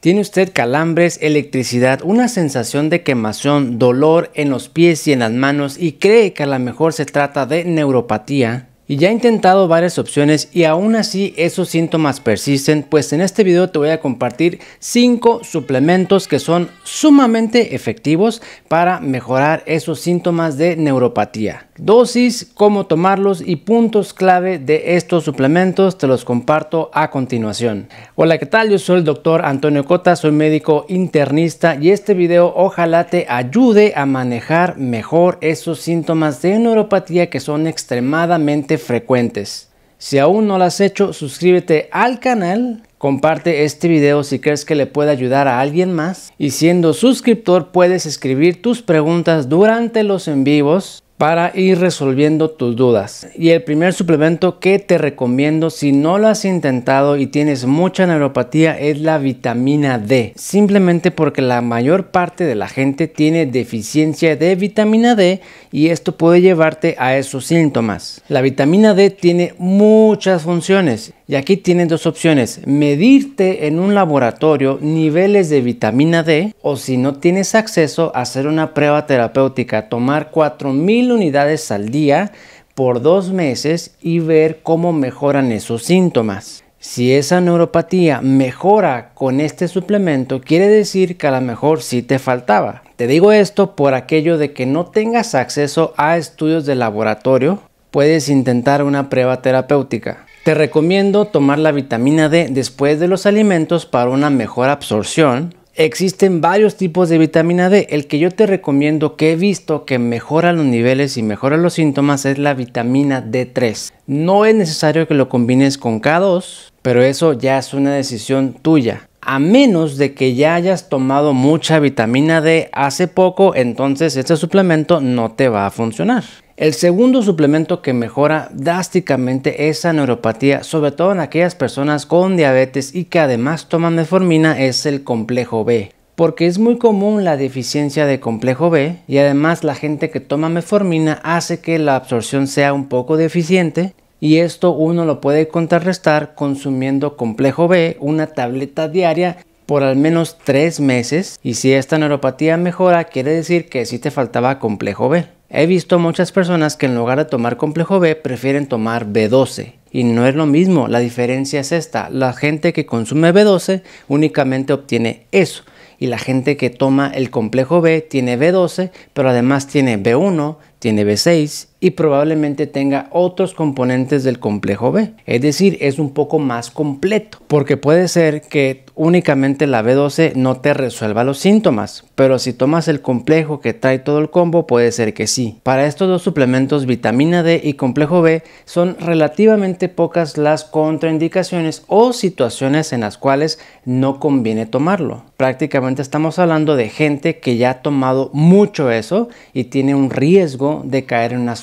Tiene usted calambres, electricidad, una sensación de quemación, dolor en los pies y en las manos y cree que a lo mejor se trata de neuropatía. Y ya he intentado varias opciones y aún así esos síntomas persisten, pues en este video te voy a compartir 5 suplementos que son sumamente efectivos para mejorar esos síntomas de neuropatía. Dosis, cómo tomarlos y puntos clave de estos suplementos te los comparto a continuación. Hola, ¿qué tal? Yo soy el doctor Antonio Cota, soy médico internista y este video ojalá te ayude a manejar mejor esos síntomas de neuropatía que son extremadamente frecuentes. Si aún no lo has hecho, suscríbete al canal, comparte este video si crees que le puede ayudar a alguien más y siendo suscriptor puedes escribir tus preguntas durante los en vivos para ir resolviendo tus dudas. Y el primer suplemento que te recomiendo si no lo has intentado y tienes mucha neuropatía es la vitamina D. Simplemente porque la mayor parte de la gente tiene deficiencia de vitamina D y esto puede llevarte a esos síntomas. La vitamina D tiene muchas funciones y aquí tienes dos opciones, medirte en un laboratorio niveles de vitamina D o si no tienes acceso, hacer una prueba terapéutica, tomar 4.000 unidades al día por dos meses y ver cómo mejoran esos síntomas. Si esa neuropatía mejora con este suplemento, quiere decir que a lo mejor sí te faltaba. Te digo esto por aquello de que no tengas acceso a estudios de laboratorio, puedes intentar una prueba terapéutica. Te recomiendo tomar la vitamina D después de los alimentos para una mejor absorción. Existen varios tipos de vitamina D. El que yo te recomiendo que he visto que mejora los niveles y mejora los síntomas es la vitamina D3. No es necesario que lo combines con K2, pero eso ya es una decisión tuya a menos de que ya hayas tomado mucha vitamina D hace poco, entonces este suplemento no te va a funcionar. El segundo suplemento que mejora drásticamente esa neuropatía, sobre todo en aquellas personas con diabetes y que además toman metformina, es el complejo B porque es muy común la deficiencia de complejo B y además la gente que toma metformina hace que la absorción sea un poco deficiente y esto uno lo puede contrarrestar consumiendo complejo B, una tableta diaria por al menos 3 meses y si esta neuropatía mejora quiere decir que sí te faltaba complejo B. He visto muchas personas que en lugar de tomar complejo B prefieren tomar B12 y no es lo mismo, la diferencia es esta, la gente que consume B12 únicamente obtiene eso y la gente que toma el complejo B tiene B12 pero además tiene B1, tiene B6 y probablemente tenga otros componentes del complejo B. Es decir, es un poco más completo, porque puede ser que únicamente la B12 no te resuelva los síntomas, pero si tomas el complejo que trae todo el combo, puede ser que sí. Para estos dos suplementos, vitamina D y complejo B, son relativamente pocas las contraindicaciones o situaciones en las cuales no conviene tomarlo. Prácticamente estamos hablando de gente que ya ha tomado mucho eso y tiene un riesgo de caer en una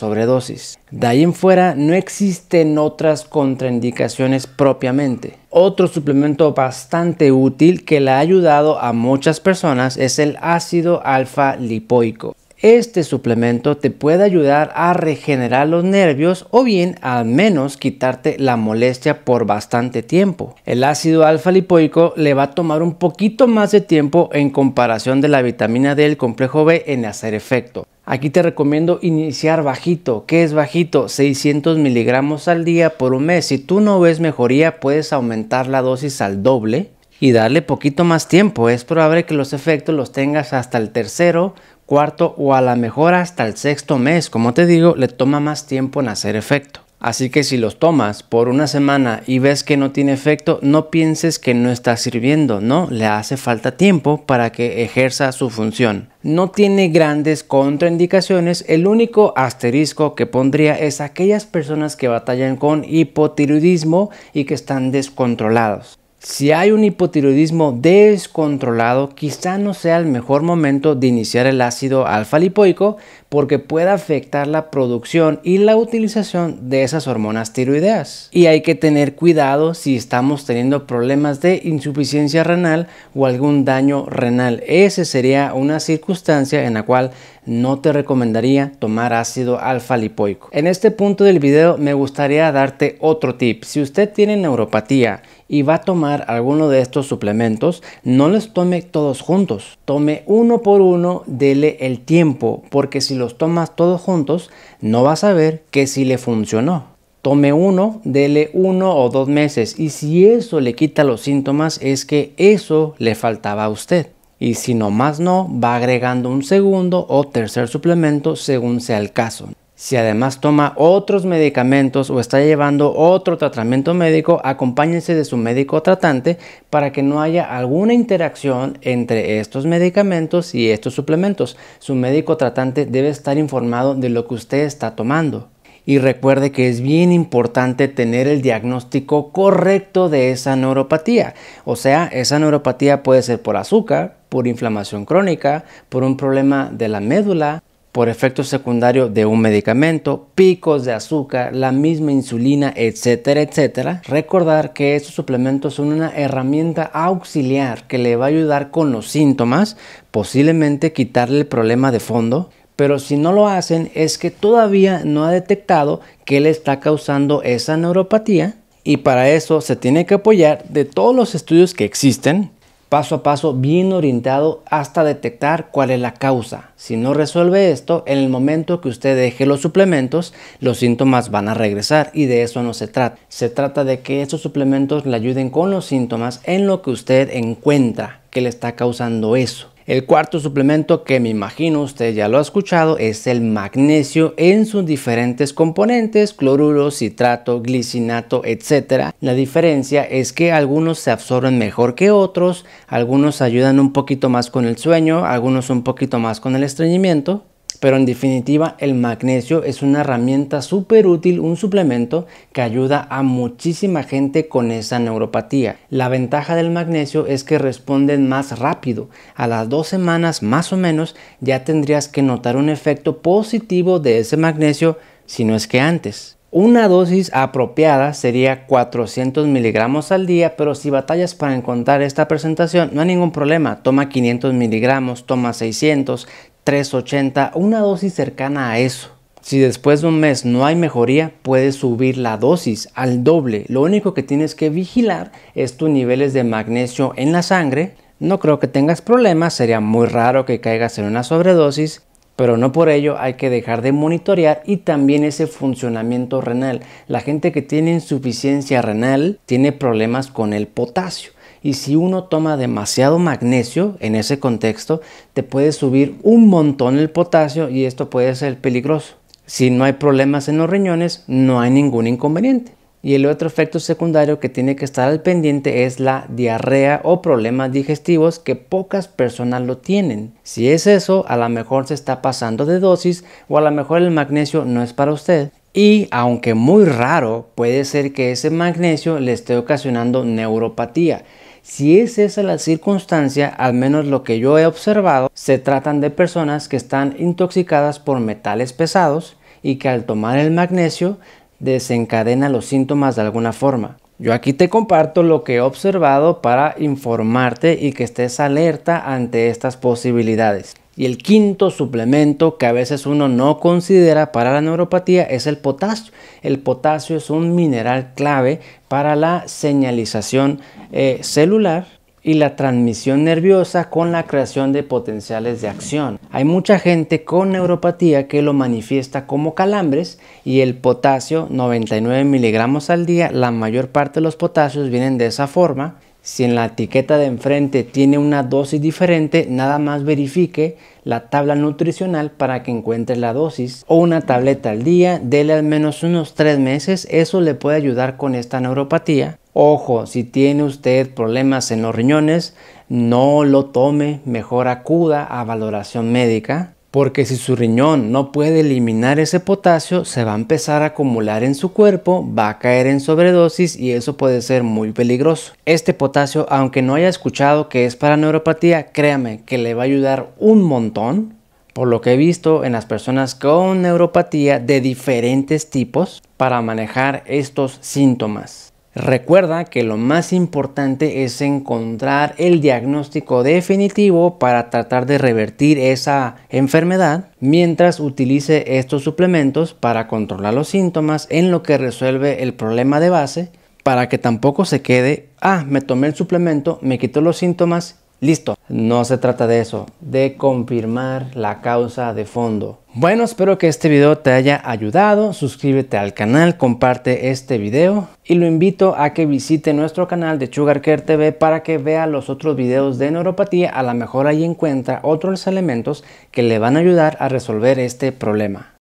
de ahí en fuera no existen otras contraindicaciones propiamente. Otro suplemento bastante útil que le ha ayudado a muchas personas es el ácido alfa lipoico. Este suplemento te puede ayudar a regenerar los nervios o bien al menos quitarte la molestia por bastante tiempo. El ácido alfa lipoico le va a tomar un poquito más de tiempo en comparación de la vitamina D del complejo B en hacer efecto. Aquí te recomiendo iniciar bajito. ¿Qué es bajito? 600 miligramos al día por un mes. Si tú no ves mejoría, puedes aumentar la dosis al doble y darle poquito más tiempo. Es probable que los efectos los tengas hasta el tercero, cuarto o a la mejor hasta el sexto mes. Como te digo, le toma más tiempo en hacer efecto. Así que si los tomas por una semana y ves que no tiene efecto, no pienses que no está sirviendo, no, le hace falta tiempo para que ejerza su función. No tiene grandes contraindicaciones, el único asterisco que pondría es aquellas personas que batallan con hipotiroidismo y que están descontrolados. Si hay un hipotiroidismo descontrolado, quizá no sea el mejor momento de iniciar el ácido alfa lipoico porque puede afectar la producción y la utilización de esas hormonas tiroideas. Y hay que tener cuidado si estamos teniendo problemas de insuficiencia renal o algún daño renal. Esa sería una circunstancia en la cual no te recomendaría tomar ácido alfa lipoico. En este punto del video me gustaría darte otro tip. Si usted tiene neuropatía y va a tomar alguno de estos suplementos, no los tome todos juntos. Tome uno por uno, dele el tiempo, porque si los tomas todos juntos, no vas a ver que si le funcionó tome uno, dele uno o dos meses y si eso le quita los síntomas es que eso le faltaba a usted y si no más no, va agregando un segundo o tercer suplemento según sea el caso. Si además toma otros medicamentos o está llevando otro tratamiento médico, acompáñense de su médico tratante para que no haya alguna interacción entre estos medicamentos y estos suplementos. Su médico tratante debe estar informado de lo que usted está tomando y recuerde que es bien importante tener el diagnóstico correcto de esa neuropatía. O sea, esa neuropatía puede ser por azúcar, por inflamación crónica, por un problema de la médula, por efecto secundario de un medicamento, picos de azúcar, la misma insulina, etcétera, etcétera. Recordar que estos suplementos son una herramienta auxiliar que le va a ayudar con los síntomas, posiblemente quitarle el problema de fondo, pero si no lo hacen es que todavía no ha detectado qué le está causando esa neuropatía y para eso se tiene que apoyar de todos los estudios que existen, paso a paso bien orientado hasta detectar cuál es la causa. Si no resuelve esto, en el momento que usted deje los suplementos, los síntomas van a regresar y de eso no se trata. Se trata de que esos suplementos le ayuden con los síntomas en lo que usted encuentra que le está causando eso. El cuarto suplemento que me imagino usted ya lo ha escuchado es el magnesio en sus diferentes componentes, cloruro, citrato, glicinato, etc. La diferencia es que algunos se absorben mejor que otros, algunos ayudan un poquito más con el sueño, algunos un poquito más con el estreñimiento, pero en definitiva, el magnesio es una herramienta súper útil, un suplemento que ayuda a muchísima gente con esa neuropatía. La ventaja del magnesio es que responden más rápido. A las dos semanas más o menos ya tendrías que notar un efecto positivo de ese magnesio, si no es que antes. Una dosis apropiada sería 400 miligramos al día, pero si batallas para encontrar esta presentación, no hay ningún problema. Toma 500 miligramos, toma 600, 380, una dosis cercana a eso. Si después de un mes no hay mejoría, puedes subir la dosis al doble. Lo único que tienes que vigilar es tus niveles de magnesio en la sangre. No creo que tengas problemas, sería muy raro que caigas en una sobredosis, pero no por ello hay que dejar de monitorear y también ese funcionamiento renal. La gente que tiene insuficiencia renal tiene problemas con el potasio y si uno toma demasiado magnesio en ese contexto, te puede subir un montón el potasio y esto puede ser peligroso. Si no hay problemas en los riñones, no hay ningún inconveniente. Y el otro efecto secundario que tiene que estar al pendiente es la diarrea o problemas digestivos que pocas personas lo tienen. Si es eso, a lo mejor se está pasando de dosis o a lo mejor el magnesio no es para usted. Y aunque muy raro, puede ser que ese magnesio le esté ocasionando neuropatía. Si es esa la circunstancia, al menos lo que yo he observado, se tratan de personas que están intoxicadas por metales pesados y que al tomar el magnesio desencadena los síntomas de alguna forma. Yo aquí te comparto lo que he observado para informarte y que estés alerta ante estas posibilidades. Y el quinto suplemento que a veces uno no considera para la neuropatía es el potasio. El potasio es un mineral clave para la señalización eh, celular y la transmisión nerviosa con la creación de potenciales de acción. Hay mucha gente con neuropatía que lo manifiesta como calambres y el potasio 99 miligramos al día, la mayor parte de los potasios vienen de esa forma si en la etiqueta de enfrente tiene una dosis diferente, nada más verifique la tabla nutricional para que encuentre la dosis o una tableta al día, dele al menos unos 3 meses, eso le puede ayudar con esta neuropatía. Ojo, si tiene usted problemas en los riñones, no lo tome, mejor acuda a valoración médica porque si su riñón no puede eliminar ese potasio, se va a empezar a acumular en su cuerpo, va a caer en sobredosis y eso puede ser muy peligroso. Este potasio, aunque no haya escuchado que es para neuropatía, créame que le va a ayudar un montón. Por lo que he visto en las personas con neuropatía de diferentes tipos para manejar estos síntomas. Recuerda que lo más importante es encontrar el diagnóstico definitivo para tratar de revertir esa enfermedad mientras utilice estos suplementos para controlar los síntomas en lo que resuelve el problema de base para que tampoco se quede, ah, me tomé el suplemento, me quitó los síntomas Listo, no se trata de eso, de confirmar la causa de fondo. Bueno, espero que este video te haya ayudado, suscríbete al canal, comparte este video y lo invito a que visite nuestro canal de SugarCare TV para que vea los otros videos de neuropatía, a lo mejor ahí encuentra otros elementos que le van a ayudar a resolver este problema.